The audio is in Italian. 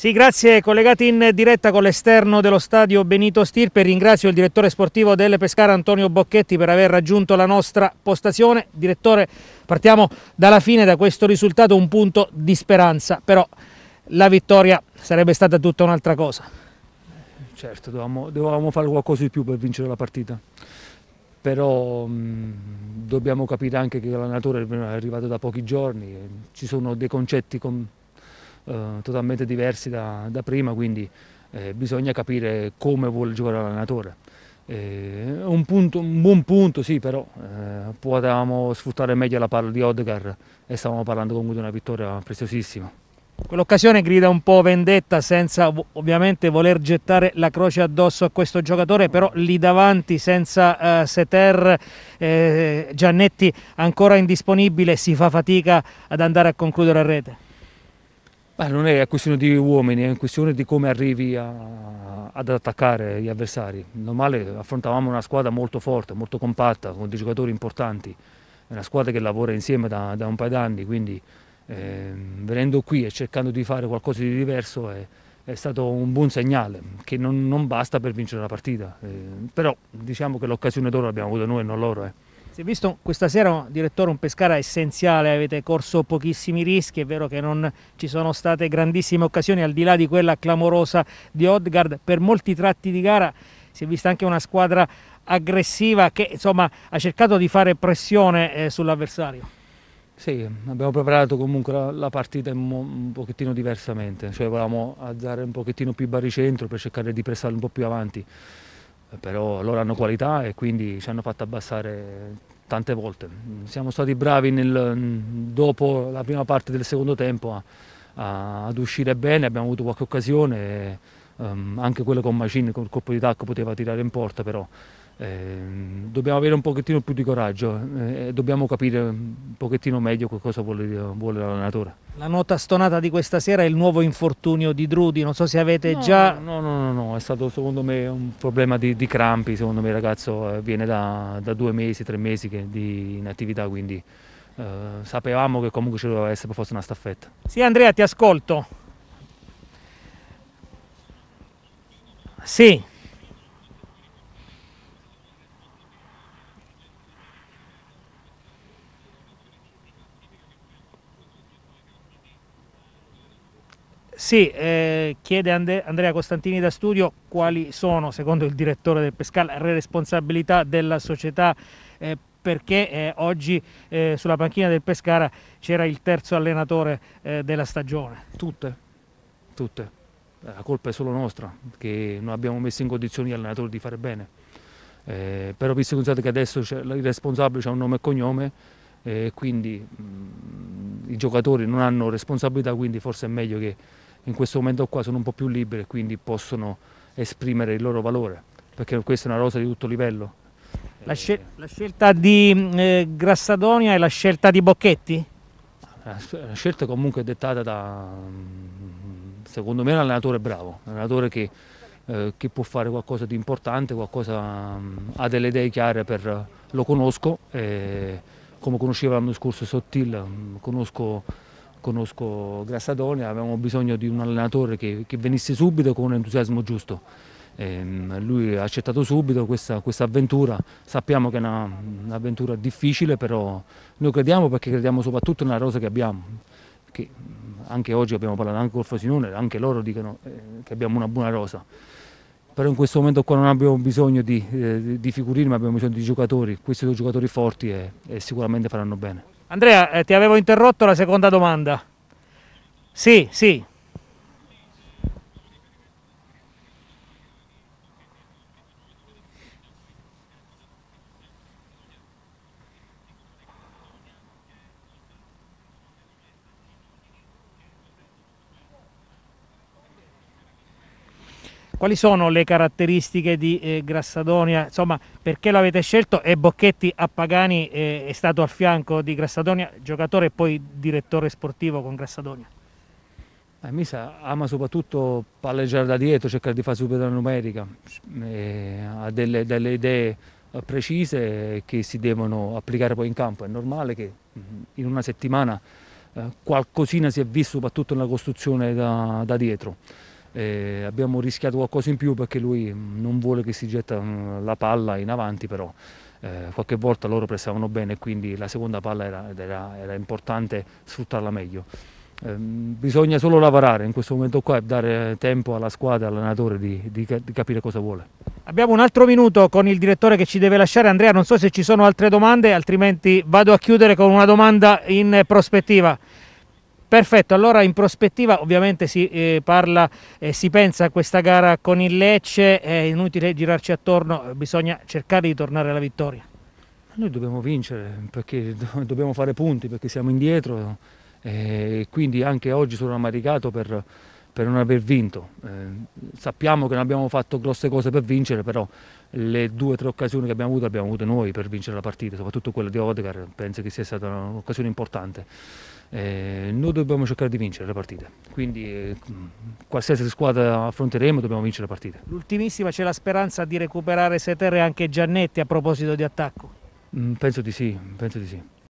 Sì, grazie. Collegati in diretta con l'esterno dello stadio Benito Stirpe. Ringrazio il direttore sportivo del Pescara Antonio Bocchetti per aver raggiunto la nostra postazione. Direttore, partiamo dalla fine, da questo risultato, un punto di speranza. Però la vittoria sarebbe stata tutta un'altra cosa. Certo, dovevamo, dovevamo, fare qualcosa di più per vincere la partita. Però mh, dobbiamo capire anche che l'allenatore è arrivato da pochi giorni, ci sono dei concetti... Con eh, totalmente diversi da, da prima, quindi eh, bisogna capire come vuole giocare l'allenatore. Eh, un, punto, un, buon punto sì, però eh, potevamo sfruttare meglio la palla di Odegar e stavamo parlando comunque di una vittoria preziosissima. Quell'occasione grida un po' vendetta senza ovviamente voler gettare la croce addosso a questo giocatore, però lì davanti senza eh, Seter eh, Giannetti ancora indisponibile si fa fatica ad andare a concludere a rete. Beh, non è questione di uomini, è questione di come arrivi a, ad attaccare gli avversari. Normale affrontavamo una squadra molto forte, molto compatta, con dei giocatori importanti, è una squadra che lavora insieme da, da un paio d'anni, quindi eh, venendo qui e cercando di fare qualcosa di diverso è, è stato un buon segnale, che non, non basta per vincere la partita. Eh, però diciamo che l'occasione d'oro l'abbiamo avuta noi e non loro. Eh. Si è visto questa sera, direttore, un Pescara essenziale, avete corso pochissimi rischi, è vero che non ci sono state grandissime occasioni, al di là di quella clamorosa di Odgard, per molti tratti di gara si è vista anche una squadra aggressiva che insomma, ha cercato di fare pressione eh, sull'avversario. Sì, abbiamo preparato comunque la, la partita un pochettino diversamente, cioè volevamo alzare un pochettino più il baricentro per cercare di pressare un po' più avanti però loro hanno qualità e quindi ci hanno fatto abbassare tante volte. Siamo stati bravi nel, dopo la prima parte del secondo tempo a, a, ad uscire bene, abbiamo avuto qualche occasione, e, um, anche quello con Macin, col colpo di tacco poteva tirare in porta, però eh, dobbiamo avere un pochettino più di coraggio eh, e dobbiamo capire un pochettino meglio che cosa vuole, vuole l'allenatore. La nota stonata di questa sera è il nuovo infortunio di Drudi, non so se avete no, già... No, no, no, no, è stato secondo me un problema di, di crampi, secondo me il ragazzo eh, viene da, da due mesi, tre mesi di inattività, quindi eh, sapevamo che comunque ci doveva essere forse una staffetta. Sì Andrea, ti ascolto. Sì. Sì, eh, chiede And Andrea Costantini da studio quali sono, secondo il direttore del Pescal, le responsabilità della società eh, perché eh, oggi eh, sulla panchina del Pescara c'era il terzo allenatore eh, della stagione. Tutte, tutte. Eh, la colpa è solo nostra, che non abbiamo messo in condizioni gli allenatori di fare bene. Eh, però visto che adesso il responsabile ha un nome e cognome, quindi mh, mm, i giocatori non hanno responsabilità, quindi forse è meglio che in questo momento qua sono un po' più libere, quindi possono esprimere il loro valore, perché questa è una rosa di tutto livello. La, scel la scelta di eh, Grassadonia e la scelta di Bocchetti? La scelta comunque è dettata da, secondo me, un allenatore bravo, un allenatore che, eh, che può fare qualcosa di importante, qualcosa, ha delle idee chiare, per, lo conosco, eh, come conoscevo l'anno scorso Sottil, mm, conosco conosco Grassadone, avevamo bisogno di un allenatore che, che venisse subito con un entusiasmo giusto. Ehm, lui ha accettato subito questa, questa avventura, sappiamo che è un'avventura difficile, però noi crediamo perché crediamo soprattutto nella rosa che abbiamo, che anche oggi abbiamo parlato anche col Frosinone, anche loro dicono eh, che abbiamo una buona rosa però in questo momento qua non abbiamo bisogno di, eh, di figurini ma abbiamo bisogno di giocatori, questi sono giocatori forti e, eh, e sicuramente faranno bene. Andrea, eh, ti avevo interrotto la seconda domanda. Sì, sì, Quali sono le caratteristiche di eh, Grassadonia? Insomma, perché l'avete scelto? E Bocchetti a Pagani eh, è stato al fianco di Grassadonia, giocatore e poi direttore sportivo con Grassadonia. Eh, Misa ama soprattutto palleggiare da dietro, cercare di fare superiore numerica, eh, ha delle, delle, idee eh, precise che si devono applicare poi in campo. È normale che mm, in una settimana eh, qualcosina si è visto soprattutto nella costruzione da, da dietro. Eh, abbiamo rischiato qualcosa in più perché lui mm, non vuole che si getta mm, la palla in avanti, però eh, qualche volta loro prestavano bene e quindi la seconda palla era, era, era importante sfruttarla meglio. Eh, bisogna solo lavorare in questo momento qua e dare tempo alla squadra, all'allenatore di, di, di capire cosa vuole. Abbiamo un altro minuto con il direttore che ci deve lasciare. Andrea, non so se ci sono altre domande, altrimenti vado a chiudere con una domanda in prospettiva. Perfetto, allora in prospettiva ovviamente si eh, parla eh, si pensa a questa gara con il Lecce, è inutile girarci attorno, bisogna cercare di tornare alla vittoria. Noi dobbiamo vincere perché do dobbiamo fare punti, perché siamo indietro eh, e quindi anche oggi sono ammaricato per, per non aver vinto. Eh, sappiamo che non abbiamo fatto grosse cose per vincere, però le due o tre occasioni che abbiamo avuto abbiamo avuto noi per vincere la partita, soprattutto quella di Odegar, penso che sia stata un'occasione importante. Eh, noi dobbiamo cercare di vincere la partita, quindi eh, qualsiasi squadra affronteremo dobbiamo vincere la partita. L'ultimissima c'è la speranza di recuperare Seter e anche Giannetti a proposito di attacco? Mm, penso di sì, penso di sì.